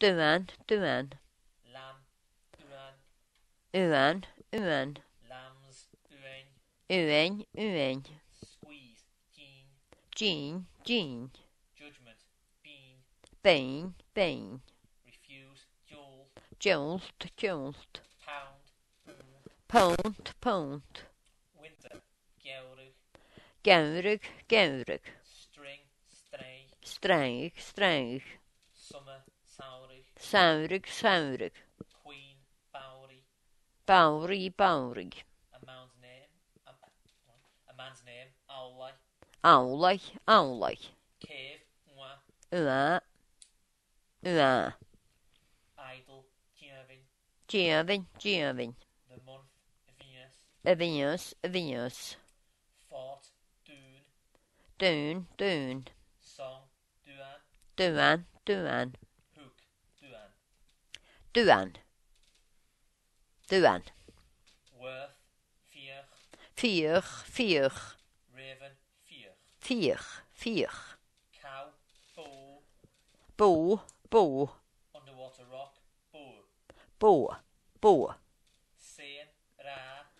työn, työn. Lam, työn. Uen Uen Lams, työn. Yön, yön. Squeeze, jean. Jean, jean. Judgment, bean. Bean, bean. Refuse, jolt. Jolt, jolt. Pound, Pont, pont. Winter, gaurig. Gaurig, gaurig. String, sträng. String sträng. Summer, Saurig, Saurig. Queen, Bowrie. Bowrie, Bowrig. A man's name, a, a man's name, Owlai. Owlai, Owlai. Cave, Ua. Ua. Ua. Idol, Giavin. Giavin, The month, Venus. Venus, Venus. Fort, Dune. Dune, Dune. Song, Duan. Duan, Duan. Duan. Duan. Worth, vier. Vier, vier. Raven, vier. Vier, vier. Cow, bo. Bo, bo. Underwater rock, bo. Bo, bo. Sen, ra.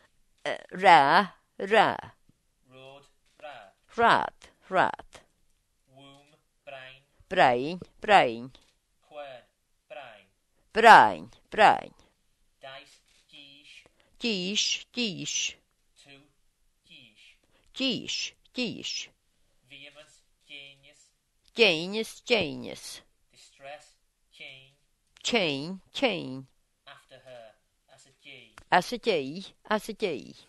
Uh, ra, ra. Road, Ra. Rad, rad. Womb, brain. Brain, brain. Brain, brain. Dice, quiche. Quiche, quiche. Two, quiche. Quiche, Vehemence, genius. Genius, genius. Distress, chain. Chain, chain. After her, as a G. As a G, as a G.